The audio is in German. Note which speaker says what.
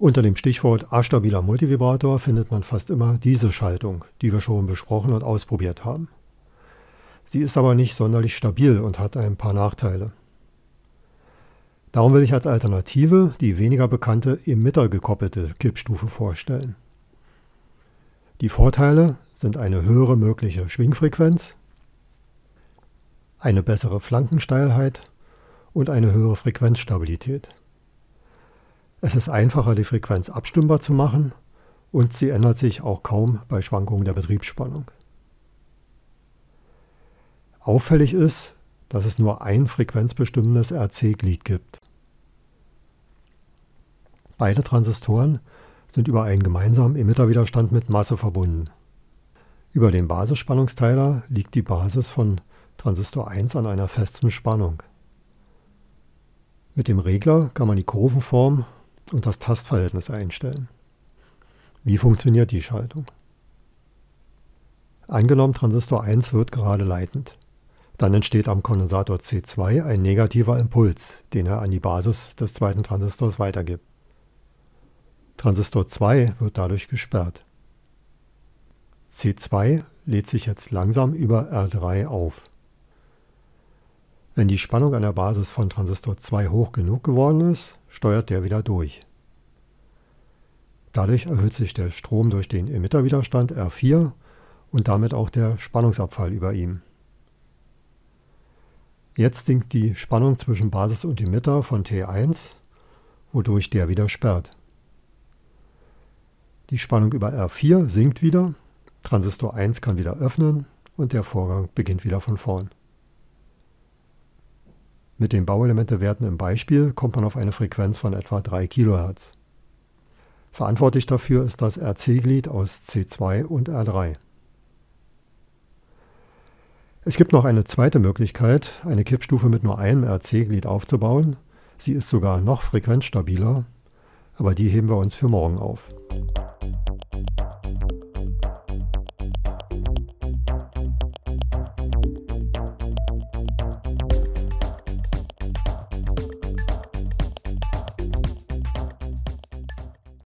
Speaker 1: Unter dem Stichwort A-stabiler Multivibrator findet man fast immer diese Schaltung, die wir schon besprochen und ausprobiert haben. Sie ist aber nicht sonderlich stabil und hat ein paar Nachteile. Darum will ich als Alternative die weniger bekannte emitter gekoppelte Kippstufe vorstellen. Die Vorteile sind eine höhere mögliche Schwingfrequenz, eine bessere Flankensteilheit und eine höhere Frequenzstabilität. Es ist einfacher, die Frequenz abstimmbar zu machen und sie ändert sich auch kaum bei Schwankungen der Betriebsspannung. Auffällig ist, dass es nur ein frequenzbestimmendes RC-Glied gibt. Beide Transistoren sind über einen gemeinsamen Emitterwiderstand mit Masse verbunden. Über dem Basisspannungsteiler liegt die Basis von Transistor 1 an einer festen Spannung. Mit dem Regler kann man die Kurvenform und das Tastverhältnis einstellen. Wie funktioniert die Schaltung? Angenommen, Transistor 1 wird gerade leitend. Dann entsteht am Kondensator C2 ein negativer Impuls, den er an die Basis des zweiten Transistors weitergibt. Transistor 2 wird dadurch gesperrt. C2 lädt sich jetzt langsam über R3 auf. Wenn die Spannung an der Basis von Transistor 2 hoch genug geworden ist, steuert der wieder durch. Dadurch erhöht sich der Strom durch den Emitterwiderstand R4 und damit auch der Spannungsabfall über ihm. Jetzt sinkt die Spannung zwischen Basis und Emitter von T1, wodurch der wieder sperrt. Die Spannung über R4 sinkt wieder, Transistor 1 kann wieder öffnen und der Vorgang beginnt wieder von vorn. Mit den Bauelementewerten im Beispiel kommt man auf eine Frequenz von etwa 3 kHz. Verantwortlich dafür ist das RC-Glied aus C2 und R3. Es gibt noch eine zweite Möglichkeit, eine Kippstufe mit nur einem RC-Glied aufzubauen. Sie ist sogar noch frequenzstabiler, aber die heben wir uns für morgen auf.